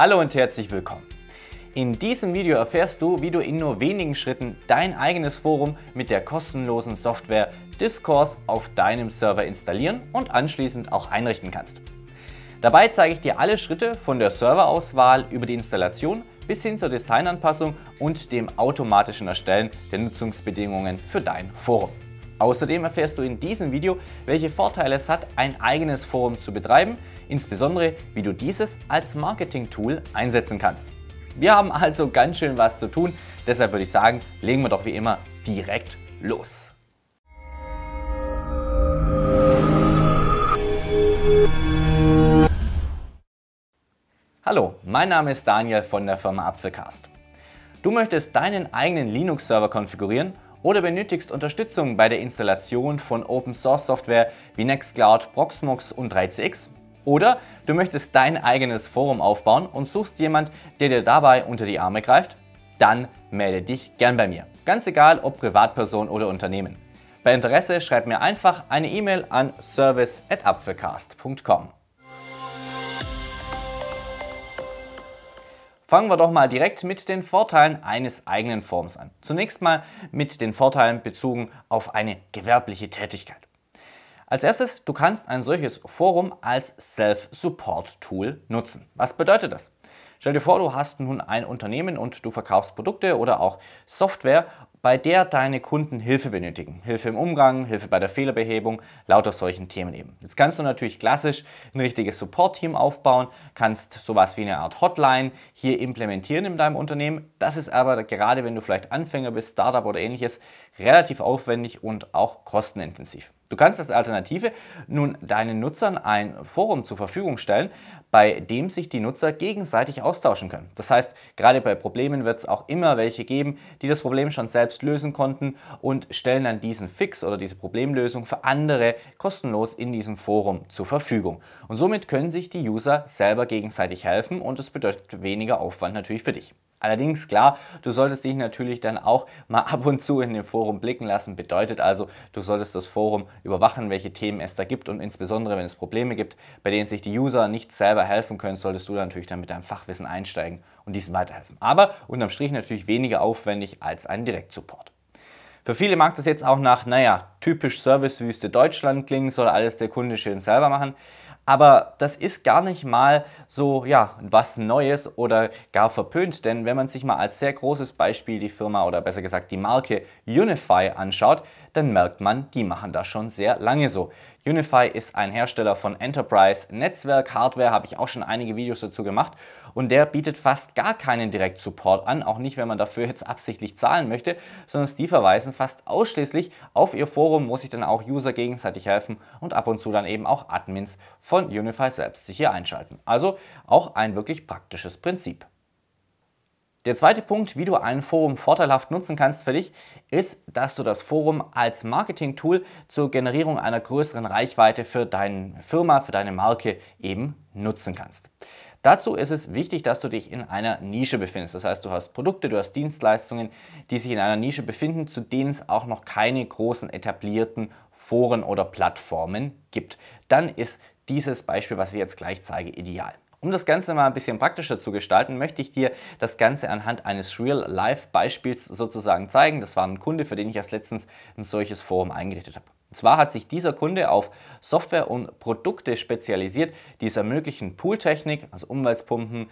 Hallo und herzlich willkommen. In diesem Video erfährst du, wie du in nur wenigen Schritten dein eigenes Forum mit der kostenlosen Software Discourse auf deinem Server installieren und anschließend auch einrichten kannst. Dabei zeige ich dir alle Schritte von der Serverauswahl über die Installation bis hin zur Designanpassung und dem automatischen Erstellen der Nutzungsbedingungen für dein Forum. Außerdem erfährst du in diesem Video, welche Vorteile es hat, ein eigenes Forum zu betreiben, insbesondere wie du dieses als Marketing-Tool einsetzen kannst. Wir haben also ganz schön was zu tun, deshalb würde ich sagen, legen wir doch wie immer direkt los. Hallo, mein Name ist Daniel von der Firma Apfelcast. Du möchtest deinen eigenen Linux-Server konfigurieren oder benötigst Unterstützung bei der Installation von Open Source Software wie Nextcloud, Proxmox und 3CX? Oder du möchtest dein eigenes Forum aufbauen und suchst jemand, der dir dabei unter die Arme greift? Dann melde dich gern bei mir. Ganz egal, ob Privatperson oder Unternehmen. Bei Interesse schreib mir einfach eine E-Mail an service@apfelcast.com. Fangen wir doch mal direkt mit den Vorteilen eines eigenen Forms an. Zunächst mal mit den Vorteilen bezogen auf eine gewerbliche Tätigkeit. Als erstes, du kannst ein solches Forum als Self-Support-Tool nutzen. Was bedeutet das? Stell dir vor, du hast nun ein Unternehmen und du verkaufst Produkte oder auch Software, bei der deine Kunden Hilfe benötigen. Hilfe im Umgang, Hilfe bei der Fehlerbehebung, lauter solchen Themen eben. Jetzt kannst du natürlich klassisch ein richtiges Support-Team aufbauen, kannst sowas wie eine Art Hotline hier implementieren in deinem Unternehmen. Das ist aber gerade, wenn du vielleicht Anfänger bist, Startup oder ähnliches, relativ aufwendig und auch kostenintensiv. Du kannst als Alternative nun deinen Nutzern ein Forum zur Verfügung stellen, bei dem sich die Nutzer gegenseitig austauschen können. Das heißt, gerade bei Problemen wird es auch immer welche geben, die das Problem schon selbst lösen konnten und stellen dann diesen Fix oder diese Problemlösung für andere kostenlos in diesem Forum zur Verfügung. Und somit können sich die User selber gegenseitig helfen und es bedeutet weniger Aufwand natürlich für dich. Allerdings, klar, du solltest dich natürlich dann auch mal ab und zu in dem Forum blicken lassen. Bedeutet also, du solltest das Forum überwachen, welche Themen es da gibt und insbesondere, wenn es Probleme gibt, bei denen sich die User nicht selber selber helfen können, solltest du da natürlich dann mit deinem Fachwissen einsteigen und diesen weiterhelfen. Aber unterm Strich natürlich weniger aufwendig als ein Direktsupport. Für viele mag das jetzt auch nach, naja, typisch Servicewüste Deutschland klingen, soll alles der Kunde schön selber machen. Aber das ist gar nicht mal so, ja, was Neues oder gar verpönt, denn wenn man sich mal als sehr großes Beispiel die Firma oder besser gesagt die Marke Unify anschaut, dann merkt man, die machen das schon sehr lange so. Unify ist ein Hersteller von Enterprise Netzwerk Hardware, habe ich auch schon einige Videos dazu gemacht und der bietet fast gar keinen Direkt-Support an, auch nicht, wenn man dafür jetzt absichtlich zahlen möchte, sondern die verweisen fast ausschließlich auf ihr Forum, wo sich dann auch User gegenseitig helfen und ab und zu dann eben auch Admins von Unify selbst sich hier einschalten. Also auch ein wirklich praktisches Prinzip. Der zweite Punkt, wie du ein Forum vorteilhaft nutzen kannst für dich, ist, dass du das Forum als Marketing-Tool zur Generierung einer größeren Reichweite für deine Firma, für deine Marke eben nutzen kannst. Dazu ist es wichtig, dass du dich in einer Nische befindest. Das heißt, du hast Produkte, du hast Dienstleistungen, die sich in einer Nische befinden, zu denen es auch noch keine großen etablierten Foren oder Plattformen gibt. Dann ist dieses Beispiel, was ich jetzt gleich zeige, ideal. Um das Ganze mal ein bisschen praktischer zu gestalten, möchte ich dir das Ganze anhand eines Real-Life-Beispiels sozusagen zeigen. Das war ein Kunde, für den ich erst letztens ein solches Forum eingerichtet habe. Und zwar hat sich dieser Kunde auf Software und Produkte spezialisiert, die es ermöglichen, Pooltechnik, also Umweltpumpen,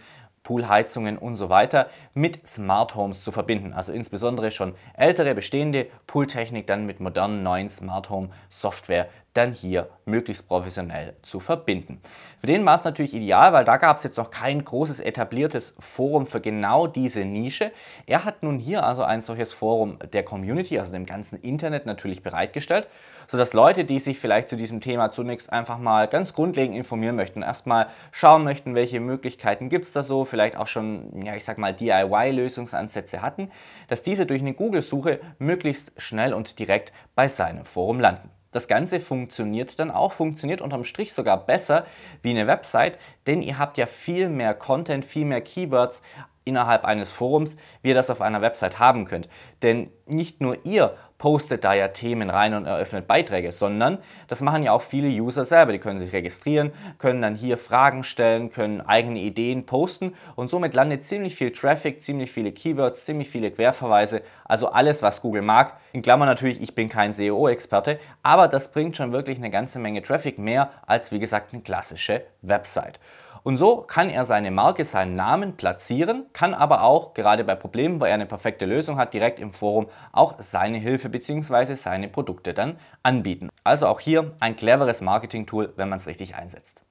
Poolheizungen und so weiter mit Smart Homes zu verbinden. Also insbesondere schon ältere bestehende Pooltechnik dann mit modernen neuen Smart Home Software dann hier möglichst professionell zu verbinden. Für den war es natürlich ideal, weil da gab es jetzt noch kein großes etabliertes Forum für genau diese Nische. Er hat nun hier also ein solches Forum der Community, also dem ganzen Internet natürlich bereitgestellt sodass Leute, die sich vielleicht zu diesem Thema zunächst einfach mal ganz grundlegend informieren möchten, erstmal schauen möchten, welche Möglichkeiten gibt es da so, vielleicht auch schon, ja, ich sag mal, DIY-Lösungsansätze hatten, dass diese durch eine Google-Suche möglichst schnell und direkt bei seinem Forum landen. Das Ganze funktioniert dann auch, funktioniert unterm Strich sogar besser wie eine Website, denn ihr habt ja viel mehr Content, viel mehr Keywords innerhalb eines Forums, wie ihr das auf einer Website haben könnt. Denn nicht nur ihr postet da ja Themen rein und eröffnet Beiträge, sondern das machen ja auch viele User selber. Die können sich registrieren, können dann hier Fragen stellen, können eigene Ideen posten und somit landet ziemlich viel Traffic, ziemlich viele Keywords, ziemlich viele Querverweise, also alles, was Google mag. In Klammern natürlich, ich bin kein SEO-Experte, aber das bringt schon wirklich eine ganze Menge Traffic mehr als wie gesagt eine klassische Website. Und so kann er seine Marke, seinen Namen platzieren, kann aber auch, gerade bei Problemen, wo er eine perfekte Lösung hat, direkt im Forum auch seine Hilfe bzw. seine Produkte dann anbieten. Also auch hier ein cleveres Marketing-Tool, wenn man es richtig einsetzt.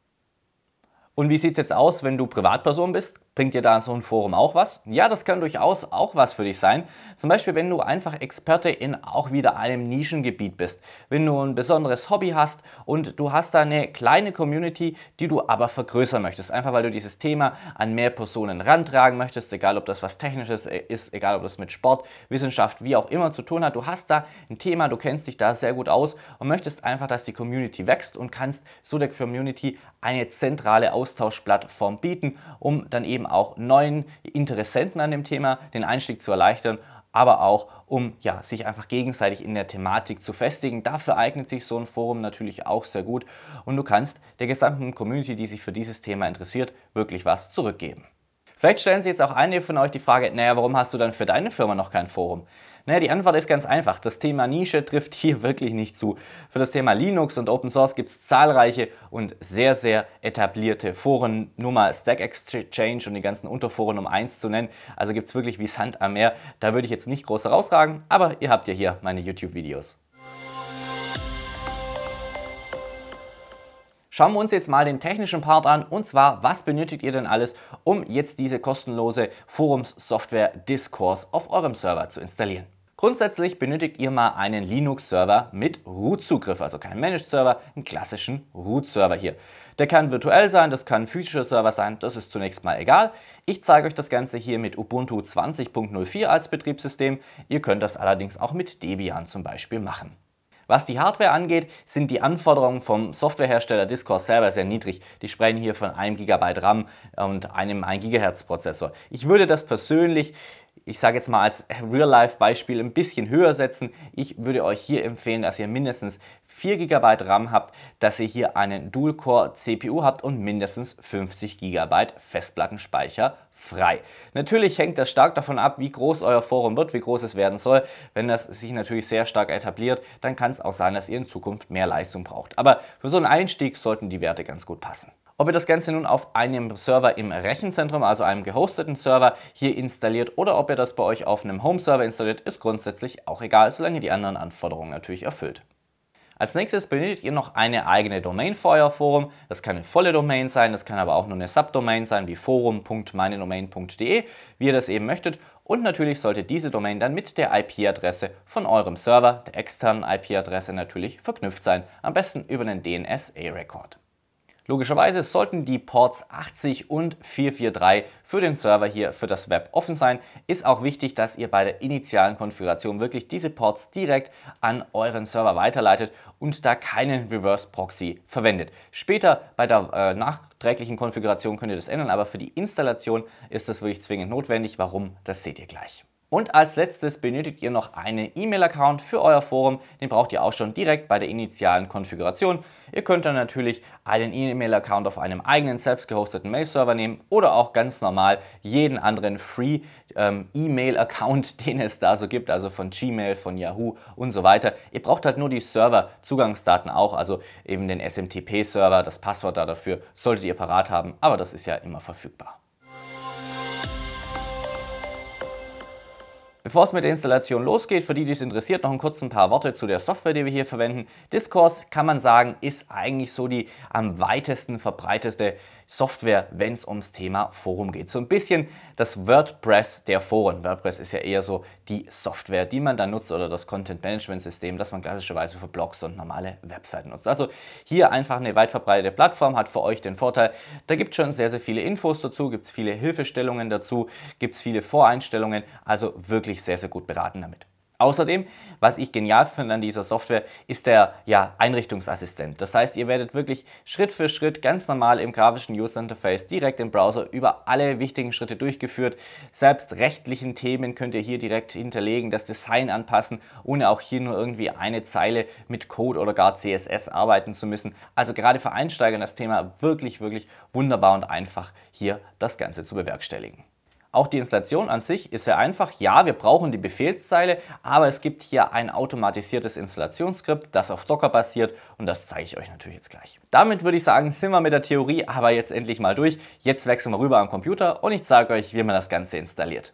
Und wie sieht es jetzt aus, wenn du Privatperson bist? Bringt dir da so ein Forum auch was? Ja, das kann durchaus auch was für dich sein. Zum Beispiel, wenn du einfach Experte in auch wieder einem Nischengebiet bist. Wenn du ein besonderes Hobby hast und du hast da eine kleine Community, die du aber vergrößern möchtest. Einfach weil du dieses Thema an mehr Personen rantragen möchtest, egal ob das was Technisches äh, ist, egal ob das mit Sport, Wissenschaft, wie auch immer zu tun hat. Du hast da ein Thema, du kennst dich da sehr gut aus und möchtest einfach, dass die Community wächst und kannst so der Community eine zentrale Austauschplattform bieten, um dann eben auch neuen Interessenten an dem Thema den Einstieg zu erleichtern, aber auch um ja, sich einfach gegenseitig in der Thematik zu festigen. Dafür eignet sich so ein Forum natürlich auch sehr gut und du kannst der gesamten Community, die sich für dieses Thema interessiert, wirklich was zurückgeben. Vielleicht stellen sich jetzt auch einige von euch die Frage, naja, warum hast du dann für deine Firma noch kein Forum? Naja, die Antwort ist ganz einfach. Das Thema Nische trifft hier wirklich nicht zu. Für das Thema Linux und Open Source gibt es zahlreiche und sehr, sehr etablierte Foren. Nur mal Stack Exchange und die ganzen Unterforen, um eins zu nennen. Also gibt es wirklich wie Sand am Meer. Da würde ich jetzt nicht groß herausragen, aber ihr habt ja hier meine YouTube-Videos. Schauen wir uns jetzt mal den technischen Part an und zwar, was benötigt ihr denn alles, um jetzt diese kostenlose Forums-Software Discourse auf eurem Server zu installieren? Grundsätzlich benötigt ihr mal einen Linux-Server mit Root-Zugriff, also keinen Managed-Server, einen klassischen Root-Server hier. Der kann virtuell sein, das kann ein physischer server sein, das ist zunächst mal egal. Ich zeige euch das Ganze hier mit Ubuntu 20.04 als Betriebssystem. Ihr könnt das allerdings auch mit Debian zum Beispiel machen. Was die Hardware angeht, sind die Anforderungen vom Softwarehersteller Discord selber sehr niedrig. Die sprechen hier von 1 GB RAM und einem 1 GHz Prozessor. Ich würde das persönlich ich sage jetzt mal als Real-Life-Beispiel, ein bisschen höher setzen. Ich würde euch hier empfehlen, dass ihr mindestens 4 GB RAM habt, dass ihr hier einen Dual-Core-CPU habt und mindestens 50 GB Festplattenspeicher frei. Natürlich hängt das stark davon ab, wie groß euer Forum wird, wie groß es werden soll. Wenn das sich natürlich sehr stark etabliert, dann kann es auch sein, dass ihr in Zukunft mehr Leistung braucht. Aber für so einen Einstieg sollten die Werte ganz gut passen. Ob ihr das Ganze nun auf einem Server im Rechenzentrum, also einem gehosteten Server, hier installiert oder ob ihr das bei euch auf einem Home-Server installiert, ist grundsätzlich auch egal, solange ihr die anderen Anforderungen natürlich erfüllt. Als nächstes benötigt ihr noch eine eigene Domain für euer Forum. Das kann eine volle Domain sein, das kann aber auch nur eine Subdomain sein, wie forum.meinedomain.de, wie ihr das eben möchtet. Und natürlich sollte diese Domain dann mit der IP-Adresse von eurem Server, der externen IP-Adresse natürlich, verknüpft sein. Am besten über einen DNS-A-Record. Logischerweise sollten die Ports 80 und 443 für den Server hier für das Web offen sein. Ist auch wichtig, dass ihr bei der initialen Konfiguration wirklich diese Ports direkt an euren Server weiterleitet und da keinen Reverse Proxy verwendet. Später bei der äh, nachträglichen Konfiguration könnt ihr das ändern, aber für die Installation ist das wirklich zwingend notwendig. Warum, das seht ihr gleich. Und als letztes benötigt ihr noch einen E-Mail-Account für euer Forum. Den braucht ihr auch schon direkt bei der initialen Konfiguration. Ihr könnt dann natürlich einen E-Mail-Account auf einem eigenen selbst gehosteten Mail-Server nehmen oder auch ganz normal jeden anderen Free ähm, E-Mail-Account, den es da so gibt, also von Gmail, von Yahoo und so weiter. Ihr braucht halt nur die Server-Zugangsdaten auch, also eben den SMTP-Server, das Passwort da dafür solltet ihr parat haben, aber das ist ja immer verfügbar. Bevor es mit der Installation losgeht, für die, die es interessiert, noch ein kurz ein paar Worte zu der Software, die wir hier verwenden. Discourse, kann man sagen, ist eigentlich so die am weitesten verbreiteste Software, wenn es ums Thema Forum geht. So ein bisschen das WordPress der Foren. WordPress ist ja eher so die Software, die man dann nutzt oder das Content-Management-System, das man klassischerweise für Blogs und normale Webseiten nutzt. Also hier einfach eine weit verbreitete Plattform, hat für euch den Vorteil, da gibt es schon sehr, sehr viele Infos dazu, gibt es viele Hilfestellungen dazu, gibt es viele Voreinstellungen, also wirklich sehr, sehr gut beraten damit. Außerdem, was ich genial finde an dieser Software, ist der ja, Einrichtungsassistent. Das heißt, ihr werdet wirklich Schritt für Schritt ganz normal im grafischen User Interface direkt im Browser über alle wichtigen Schritte durchgeführt. Selbst rechtlichen Themen könnt ihr hier direkt hinterlegen, das Design anpassen, ohne auch hier nur irgendwie eine Zeile mit Code oder gar CSS arbeiten zu müssen. Also gerade für Einsteiger das Thema wirklich, wirklich wunderbar und einfach hier das Ganze zu bewerkstelligen. Auch die Installation an sich ist sehr einfach. Ja, wir brauchen die Befehlszeile, aber es gibt hier ein automatisiertes Installationsskript, das auf Docker basiert und das zeige ich euch natürlich jetzt gleich. Damit würde ich sagen, sind wir mit der Theorie aber jetzt endlich mal durch. Jetzt wechseln wir rüber am Computer und ich zeige euch, wie man das Ganze installiert.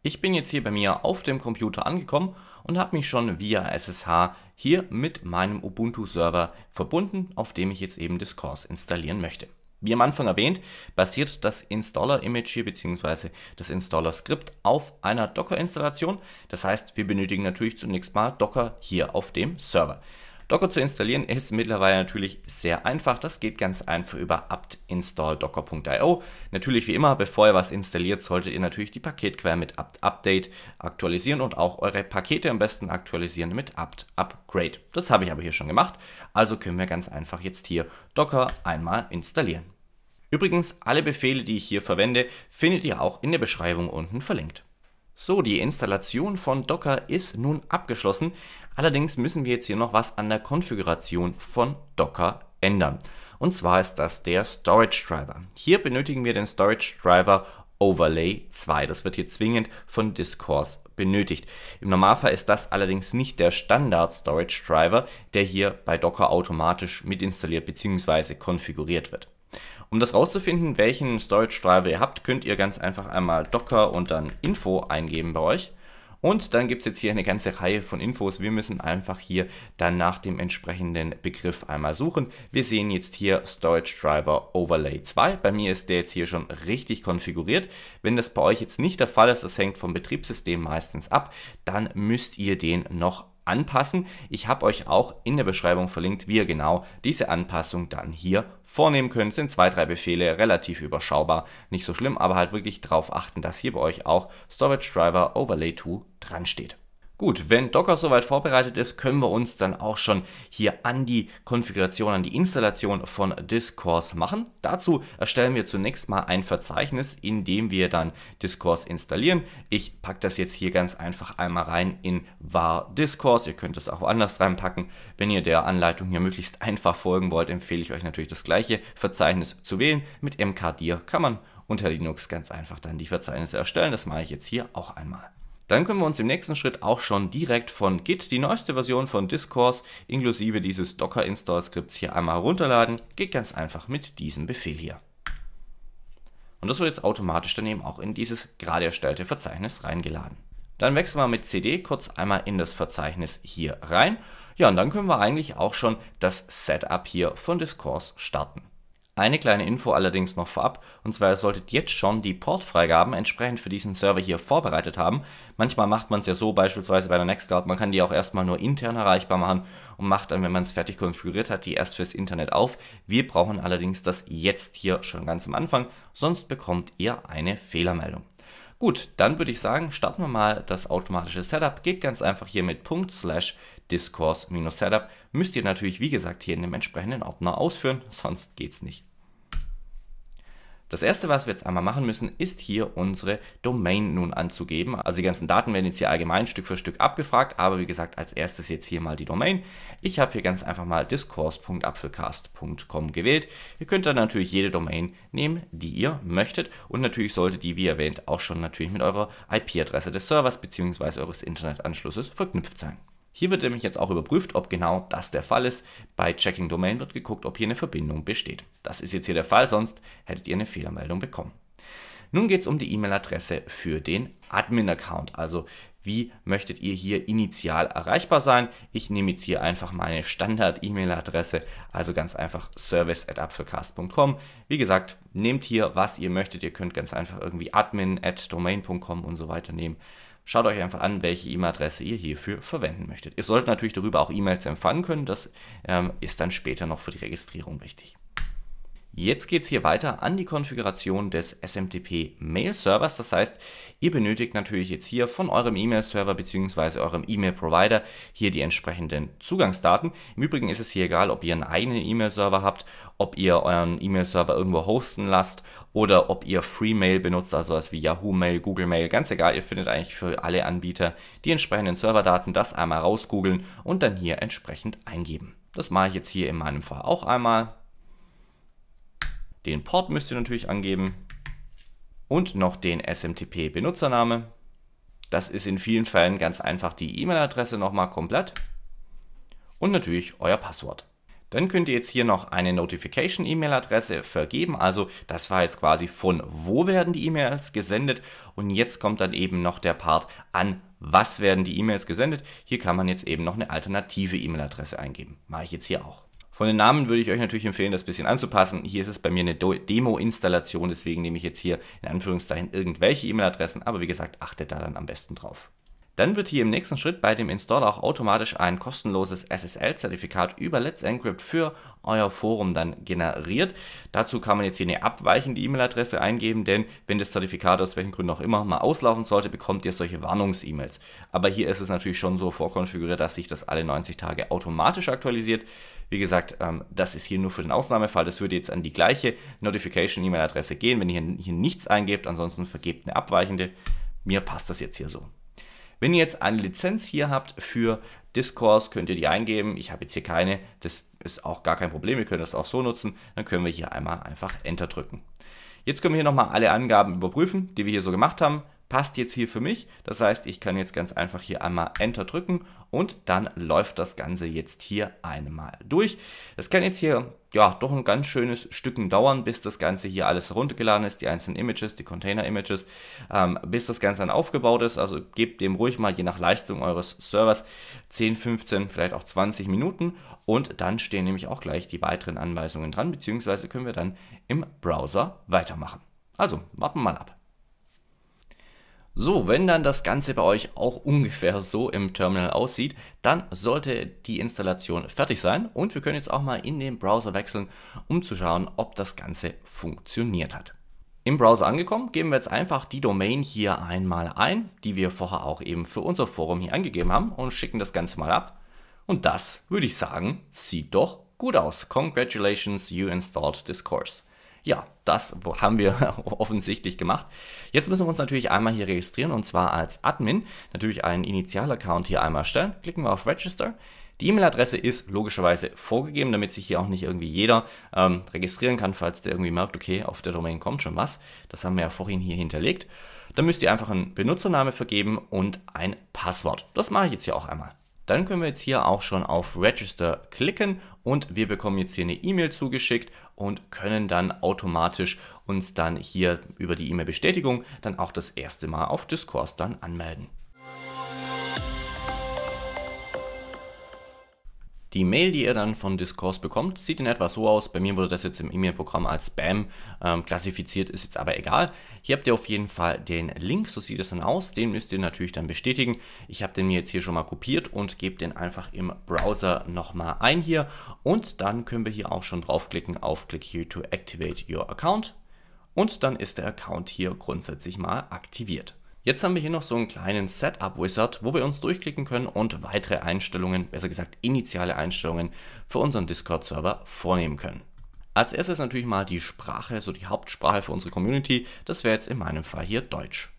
Ich bin jetzt hier bei mir auf dem Computer angekommen und habe mich schon via SSH hier mit meinem Ubuntu-Server verbunden, auf dem ich jetzt eben Discourse installieren möchte wie am Anfang erwähnt, basiert das Installer-Image hier bzw. das Installer-Skript auf einer Docker-Installation. Das heißt, wir benötigen natürlich zunächst mal Docker hier auf dem Server. Docker zu installieren ist mittlerweile natürlich sehr einfach. Das geht ganz einfach über apt-install-docker.io. Natürlich wie immer, bevor ihr was installiert, solltet ihr natürlich die Paketquelle mit apt-update aktualisieren und auch eure Pakete am besten aktualisieren mit apt-upgrade. Das habe ich aber hier schon gemacht. Also können wir ganz einfach jetzt hier Docker einmal installieren. Übrigens, alle Befehle, die ich hier verwende, findet ihr auch in der Beschreibung unten verlinkt. So, die Installation von Docker ist nun abgeschlossen. Allerdings müssen wir jetzt hier noch was an der Konfiguration von Docker ändern. Und zwar ist das der Storage Driver. Hier benötigen wir den Storage Driver Overlay 2. Das wird hier zwingend von Discourse benötigt. Im Normalfall ist das allerdings nicht der Standard Storage Driver, der hier bei Docker automatisch mitinstalliert bzw. konfiguriert wird. Um das rauszufinden, welchen storage Driver ihr habt, könnt ihr ganz einfach einmal Docker und dann Info eingeben bei euch. Und dann gibt es jetzt hier eine ganze Reihe von Infos. Wir müssen einfach hier dann nach dem entsprechenden Begriff einmal suchen. Wir sehen jetzt hier Storage Driver Overlay 2. Bei mir ist der jetzt hier schon richtig konfiguriert. Wenn das bei euch jetzt nicht der Fall ist, das hängt vom Betriebssystem meistens ab, dann müsst ihr den noch anpassen. Ich habe euch auch in der Beschreibung verlinkt, wie ihr genau diese Anpassung dann hier vornehmen könnt. Sind zwei, drei Befehle, relativ überschaubar, nicht so schlimm, aber halt wirklich darauf achten, dass hier bei euch auch Storage Driver Overlay 2 dran steht. Gut, wenn Docker soweit vorbereitet ist, können wir uns dann auch schon hier an die Konfiguration, an die Installation von Discourse machen. Dazu erstellen wir zunächst mal ein Verzeichnis, in dem wir dann Discourse installieren. Ich packe das jetzt hier ganz einfach einmal rein in var Discourse. Ihr könnt es auch anders reinpacken. Wenn ihr der Anleitung hier möglichst einfach folgen wollt, empfehle ich euch natürlich das gleiche Verzeichnis zu wählen. Mit mkdir kann man unter Linux ganz einfach dann die Verzeichnisse erstellen. Das mache ich jetzt hier auch einmal. Dann können wir uns im nächsten Schritt auch schon direkt von Git die neueste Version von Discourse inklusive dieses Docker Install Skripts hier einmal herunterladen. Geht ganz einfach mit diesem Befehl hier. Und das wird jetzt automatisch dann eben auch in dieses gerade erstellte Verzeichnis reingeladen. Dann wechseln wir mit CD kurz einmal in das Verzeichnis hier rein. Ja, und dann können wir eigentlich auch schon das Setup hier von Discourse starten. Eine kleine Info allerdings noch vorab, und zwar ihr solltet jetzt schon die Portfreigaben entsprechend für diesen Server hier vorbereitet haben. Manchmal macht man es ja so, beispielsweise bei der Nextcloud, man kann die auch erstmal nur intern erreichbar machen und macht dann, wenn man es fertig konfiguriert hat, die erst fürs Internet auf. Wir brauchen allerdings das jetzt hier schon ganz am Anfang, sonst bekommt ihr eine Fehlermeldung. Gut, dann würde ich sagen, starten wir mal das automatische Setup. Geht ganz einfach hier mit Punkt slash Discourse-Setup müsst ihr natürlich, wie gesagt, hier in dem entsprechenden Ordner ausführen, sonst geht's nicht. Das erste, was wir jetzt einmal machen müssen, ist hier unsere Domain nun anzugeben. Also die ganzen Daten werden jetzt hier allgemein Stück für Stück abgefragt, aber wie gesagt, als erstes jetzt hier mal die Domain. Ich habe hier ganz einfach mal discourse.apfelcast.com gewählt. Ihr könnt dann natürlich jede Domain nehmen, die ihr möchtet und natürlich sollte die, wie erwähnt, auch schon natürlich mit eurer IP-Adresse des Servers bzw. eures Internetanschlusses verknüpft sein. Hier wird nämlich jetzt auch überprüft, ob genau das der Fall ist. Bei Checking Domain wird geguckt, ob hier eine Verbindung besteht. Das ist jetzt hier der Fall, sonst hättet ihr eine Fehlermeldung bekommen. Nun geht es um die E-Mail-Adresse für den Admin-Account. Also wie möchtet ihr hier initial erreichbar sein? Ich nehme jetzt hier einfach meine Standard-E-Mail-Adresse, also ganz einfach service at service.apfelcast.com. Wie gesagt, nehmt hier, was ihr möchtet. Ihr könnt ganz einfach irgendwie admin at domain.com und so weiter nehmen. Schaut euch einfach an, welche E-Mail-Adresse ihr hierfür verwenden möchtet. Ihr sollt natürlich darüber auch E-Mails empfangen können. Das ähm, ist dann später noch für die Registrierung wichtig. Jetzt geht es hier weiter an die Konfiguration des SMTP Mail Servers. Das heißt, ihr benötigt natürlich jetzt hier von eurem E-Mail Server bzw. eurem E-Mail Provider hier die entsprechenden Zugangsdaten. Im Übrigen ist es hier egal, ob ihr einen eigenen E-Mail Server habt, ob ihr euren E-Mail Server irgendwo hosten lasst oder ob ihr Free Mail benutzt, also sowas wie Yahoo Mail, Google Mail, ganz egal. Ihr findet eigentlich für alle Anbieter die entsprechenden Serverdaten, das einmal rausgoogeln und dann hier entsprechend eingeben. Das mache ich jetzt hier in meinem Fall auch einmal. Den Port müsst ihr natürlich angeben und noch den SMTP-Benutzername. Das ist in vielen Fällen ganz einfach die E-Mail-Adresse nochmal komplett und natürlich euer Passwort. Dann könnt ihr jetzt hier noch eine Notification-E-Mail-Adresse vergeben. Also das war jetzt quasi von wo werden die E-Mails gesendet und jetzt kommt dann eben noch der Part an was werden die E-Mails gesendet. Hier kann man jetzt eben noch eine alternative E-Mail-Adresse eingeben. Mache ich jetzt hier auch. Von den Namen würde ich euch natürlich empfehlen, das ein bisschen anzupassen. Hier ist es bei mir eine Demo-Installation, deswegen nehme ich jetzt hier in Anführungszeichen irgendwelche E-Mail-Adressen, aber wie gesagt, achtet da dann am besten drauf. Dann wird hier im nächsten Schritt bei dem Installer auch automatisch ein kostenloses SSL-Zertifikat über Let's Encrypt für euer Forum dann generiert. Dazu kann man jetzt hier eine abweichende E-Mail-Adresse eingeben, denn wenn das Zertifikat aus welchen Gründen auch immer mal auslaufen sollte, bekommt ihr solche Warnungs-E-Mails. Aber hier ist es natürlich schon so vorkonfiguriert, dass sich das alle 90 Tage automatisch aktualisiert. Wie gesagt, ähm, das ist hier nur für den Ausnahmefall. Das würde jetzt an die gleiche Notification-E-Mail-Adresse gehen, wenn ihr hier nichts eingebt. Ansonsten vergebt eine abweichende. Mir passt das jetzt hier so. Wenn ihr jetzt eine Lizenz hier habt für Discourse, könnt ihr die eingeben. Ich habe jetzt hier keine. Das ist auch gar kein Problem. Ihr könnt das auch so nutzen. Dann können wir hier einmal einfach Enter drücken. Jetzt können wir hier nochmal alle Angaben überprüfen, die wir hier so gemacht haben passt jetzt hier für mich. Das heißt, ich kann jetzt ganz einfach hier einmal Enter drücken und dann läuft das Ganze jetzt hier einmal durch. Das kann jetzt hier ja doch ein ganz schönes Stücken dauern, bis das Ganze hier alles runtergeladen ist, die einzelnen Images, die Container-Images, ähm, bis das Ganze dann aufgebaut ist. Also gebt dem ruhig mal je nach Leistung eures Servers 10, 15, vielleicht auch 20 Minuten und dann stehen nämlich auch gleich die weiteren Anweisungen dran, beziehungsweise können wir dann im Browser weitermachen. Also warten wir mal ab. So, wenn dann das Ganze bei euch auch ungefähr so im Terminal aussieht, dann sollte die Installation fertig sein und wir können jetzt auch mal in den Browser wechseln, um zu schauen, ob das Ganze funktioniert hat. Im Browser angekommen, geben wir jetzt einfach die Domain hier einmal ein, die wir vorher auch eben für unser Forum hier angegeben haben und schicken das Ganze mal ab. Und das, würde ich sagen, sieht doch gut aus. Congratulations, you installed this course. Ja, das haben wir offensichtlich gemacht. Jetzt müssen wir uns natürlich einmal hier registrieren und zwar als Admin. Natürlich einen Initial-Account hier einmal erstellen. Klicken wir auf Register. Die E-Mail-Adresse ist logischerweise vorgegeben, damit sich hier auch nicht irgendwie jeder ähm, registrieren kann, falls der irgendwie merkt, okay, auf der Domain kommt schon was. Das haben wir ja vorhin hier hinterlegt. Dann müsst ihr einfach einen Benutzername vergeben und ein Passwort. Das mache ich jetzt hier auch einmal dann können wir jetzt hier auch schon auf Register klicken und wir bekommen jetzt hier eine E-Mail zugeschickt und können dann automatisch uns dann hier über die E-Mail-Bestätigung dann auch das erste Mal auf Discourse dann anmelden. Die Mail, die ihr dann von Discourse bekommt, sieht in etwa so aus. Bei mir wurde das jetzt im E-Mail-Programm als Spam ähm, klassifiziert, ist jetzt aber egal. Hier habt ihr auf jeden Fall den Link, so sieht es dann aus. Den müsst ihr natürlich dann bestätigen. Ich habe den mir jetzt hier schon mal kopiert und gebe den einfach im Browser nochmal ein hier. Und dann können wir hier auch schon draufklicken auf Click here to activate your account. Und dann ist der Account hier grundsätzlich mal aktiviert. Jetzt haben wir hier noch so einen kleinen Setup-Wizard, wo wir uns durchklicken können und weitere Einstellungen, besser gesagt initiale Einstellungen für unseren Discord-Server vornehmen können. Als erstes natürlich mal die Sprache, so die Hauptsprache für unsere Community. Das wäre jetzt in meinem Fall hier Deutsch.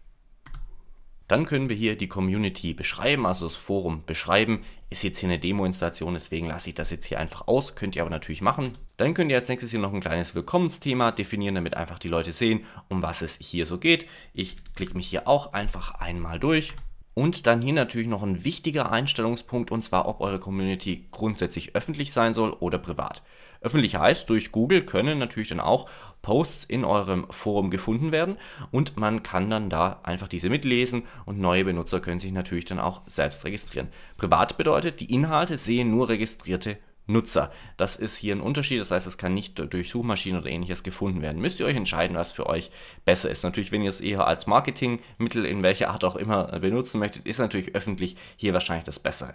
Dann können wir hier die Community beschreiben, also das Forum beschreiben. Ist jetzt hier eine Demo-Installation, deswegen lasse ich das jetzt hier einfach aus. Könnt ihr aber natürlich machen. Dann könnt ihr als nächstes hier noch ein kleines Willkommensthema definieren, damit einfach die Leute sehen, um was es hier so geht. Ich klicke mich hier auch einfach einmal durch. Und dann hier natürlich noch ein wichtiger Einstellungspunkt und zwar, ob eure Community grundsätzlich öffentlich sein soll oder privat. Öffentlich heißt, durch Google können natürlich dann auch Posts in eurem Forum gefunden werden und man kann dann da einfach diese mitlesen und neue Benutzer können sich natürlich dann auch selbst registrieren. Privat bedeutet, die Inhalte sehen nur registrierte Nutzer. Das ist hier ein Unterschied, das heißt, es kann nicht durch Suchmaschinen oder ähnliches gefunden werden. Müsst ihr euch entscheiden, was für euch besser ist. Natürlich, wenn ihr es eher als Marketingmittel in welcher Art auch immer benutzen möchtet, ist natürlich öffentlich hier wahrscheinlich das Bessere.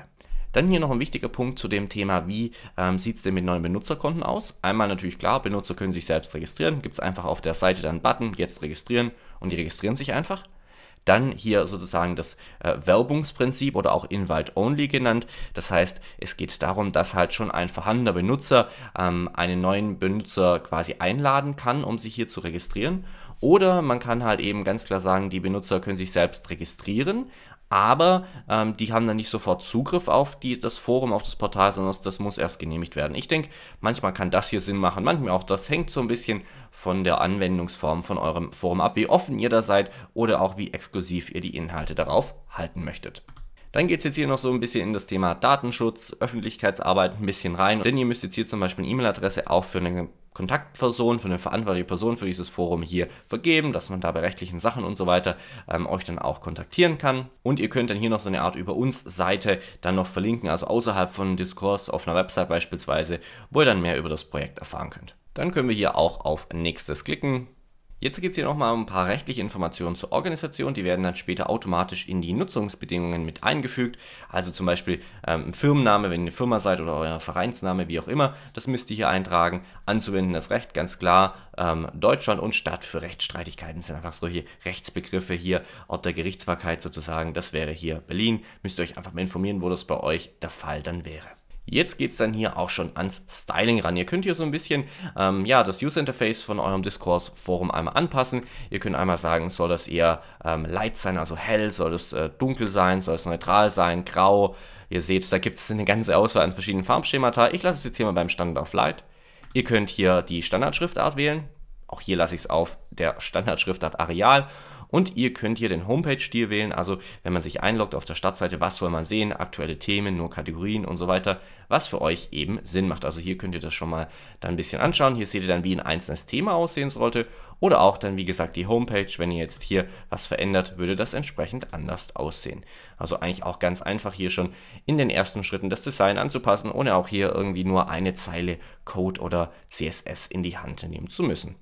Dann hier noch ein wichtiger Punkt zu dem Thema, wie ähm, sieht es denn mit neuen Benutzerkonten aus? Einmal natürlich klar, Benutzer können sich selbst registrieren, gibt es einfach auf der Seite dann einen Button, jetzt registrieren und die registrieren sich einfach. Dann hier sozusagen das äh, Werbungsprinzip oder auch Invite-Only genannt. Das heißt, es geht darum, dass halt schon ein vorhandener Benutzer ähm, einen neuen Benutzer quasi einladen kann, um sich hier zu registrieren. Oder man kann halt eben ganz klar sagen, die Benutzer können sich selbst registrieren, aber ähm, die haben dann nicht sofort Zugriff auf die, das Forum, auf das Portal, sondern das, das muss erst genehmigt werden. Ich denke, manchmal kann das hier Sinn machen, manchmal auch. Das hängt so ein bisschen von der Anwendungsform von eurem Forum ab, wie offen ihr da seid oder auch wie exklusiv ihr die Inhalte darauf halten möchtet. Dann geht es jetzt hier noch so ein bisschen in das Thema Datenschutz, Öffentlichkeitsarbeit ein bisschen rein, denn ihr müsst jetzt hier zum Beispiel eine E-Mail-Adresse auch für eine Kontaktperson, von der verantwortlichen Person für dieses Forum hier vergeben, dass man da bei rechtlichen Sachen und so weiter ähm, euch dann auch kontaktieren kann. Und ihr könnt dann hier noch so eine Art über uns Seite dann noch verlinken, also außerhalb von Diskurs auf einer Website beispielsweise, wo ihr dann mehr über das Projekt erfahren könnt. Dann können wir hier auch auf nächstes klicken Jetzt geht es hier nochmal um ein paar rechtliche Informationen zur Organisation. Die werden dann später automatisch in die Nutzungsbedingungen mit eingefügt. Also zum Beispiel ähm, Firmenname, wenn ihr eine Firma seid oder euer Vereinsname, wie auch immer. Das müsst ihr hier eintragen. Anzuwenden das Recht, ganz klar. Ähm, Deutschland und Stadt für Rechtsstreitigkeiten sind einfach solche Rechtsbegriffe hier. Ort der Gerichtsbarkeit sozusagen, das wäre hier Berlin. Müsst ihr euch einfach mal informieren, wo das bei euch der Fall dann wäre. Jetzt geht es dann hier auch schon ans Styling ran. Ihr könnt hier so ein bisschen ähm, ja, das User-Interface von eurem Discourse-Forum einmal anpassen. Ihr könnt einmal sagen, soll das eher ähm, light sein, also hell, soll es äh, dunkel sein, soll es neutral sein, grau. Ihr seht, da gibt es eine ganze Auswahl an verschiedenen Farbschemata. Ich lasse es jetzt hier mal beim Standard auf Light. Ihr könnt hier die Standardschriftart wählen. Auch hier lasse ich es auf der Standardschriftart Areal und ihr könnt hier den Homepage-Stil wählen, also wenn man sich einloggt auf der Startseite, was soll man sehen, aktuelle Themen, nur Kategorien und so weiter, was für euch eben Sinn macht. Also hier könnt ihr das schon mal dann ein bisschen anschauen. Hier seht ihr dann, wie ein einzelnes Thema aussehen sollte oder auch dann, wie gesagt, die Homepage. Wenn ihr jetzt hier was verändert, würde das entsprechend anders aussehen. Also eigentlich auch ganz einfach hier schon in den ersten Schritten das Design anzupassen, ohne auch hier irgendwie nur eine Zeile Code oder CSS in die Hand nehmen zu müssen.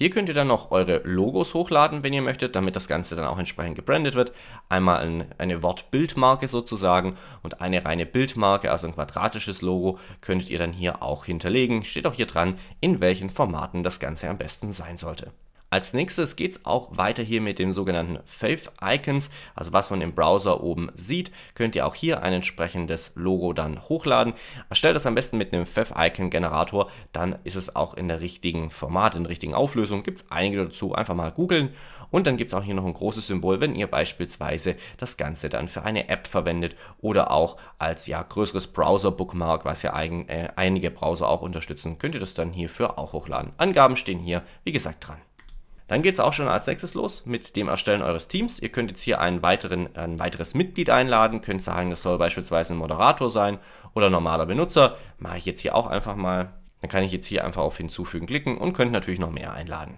Hier könnt ihr dann noch eure Logos hochladen, wenn ihr möchtet, damit das Ganze dann auch entsprechend gebrandet wird. Einmal ein, eine Wortbildmarke sozusagen und eine reine Bildmarke, also ein quadratisches Logo, könntet ihr dann hier auch hinterlegen. Steht auch hier dran, in welchen Formaten das Ganze am besten sein sollte. Als nächstes geht es auch weiter hier mit dem sogenannten Faith Icons, also was man im Browser oben sieht, könnt ihr auch hier ein entsprechendes Logo dann hochladen. Erstellt das am besten mit einem Faith Icon Generator, dann ist es auch in der richtigen Format, in der richtigen Auflösung. Gibt es einige dazu, einfach mal googeln. Und dann gibt es auch hier noch ein großes Symbol, wenn ihr beispielsweise das Ganze dann für eine App verwendet oder auch als ja größeres Browser-Bookmark, was ja ein, äh, einige Browser auch unterstützen, könnt ihr das dann hierfür auch hochladen. Angaben stehen hier, wie gesagt, dran. Dann geht es auch schon als nächstes los mit dem Erstellen eures Teams. Ihr könnt jetzt hier einen weiteren, ein weiteres Mitglied einladen, könnt sagen, das soll beispielsweise ein Moderator sein oder normaler Benutzer. Mache ich jetzt hier auch einfach mal. Dann kann ich jetzt hier einfach auf Hinzufügen klicken und könnt natürlich noch mehr einladen.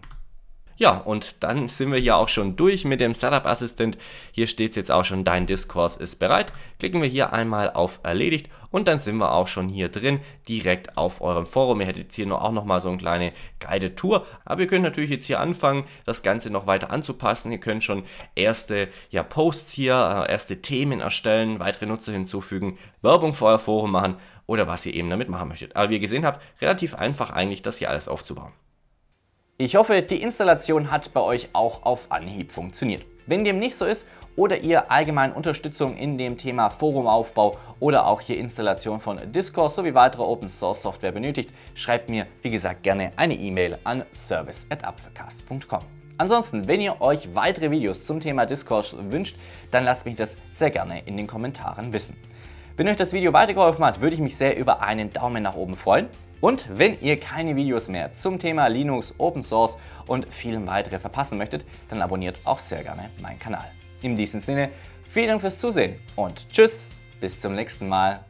Ja, und dann sind wir hier auch schon durch mit dem Setup Assistant. Hier steht es jetzt auch schon, dein Discourse ist bereit. Klicken wir hier einmal auf Erledigt und dann sind wir auch schon hier drin, direkt auf eurem Forum. Ihr hättet jetzt hier noch, auch nochmal so eine kleine Guided Tour, aber ihr könnt natürlich jetzt hier anfangen, das Ganze noch weiter anzupassen. Ihr könnt schon erste ja, Posts hier, äh, erste Themen erstellen, weitere Nutzer hinzufügen, Werbung für euer Forum machen oder was ihr eben damit machen möchtet. Aber wie ihr gesehen habt, relativ einfach eigentlich, das hier alles aufzubauen. Ich hoffe, die Installation hat bei euch auch auf Anhieb funktioniert. Wenn dem nicht so ist oder ihr allgemein Unterstützung in dem Thema Forumaufbau oder auch hier Installation von Discourse sowie weitere Open Source Software benötigt, schreibt mir wie gesagt gerne eine E-Mail an service@apfelcast.com. Ansonsten, wenn ihr euch weitere Videos zum Thema Discourse wünscht, dann lasst mich das sehr gerne in den Kommentaren wissen. Wenn euch das Video weitergeholfen hat, würde ich mich sehr über einen Daumen nach oben freuen. Und wenn ihr keine Videos mehr zum Thema Linux, Open Source und vielem weitere verpassen möchtet, dann abonniert auch sehr gerne meinen Kanal. In diesem Sinne, vielen Dank fürs Zusehen und tschüss, bis zum nächsten Mal.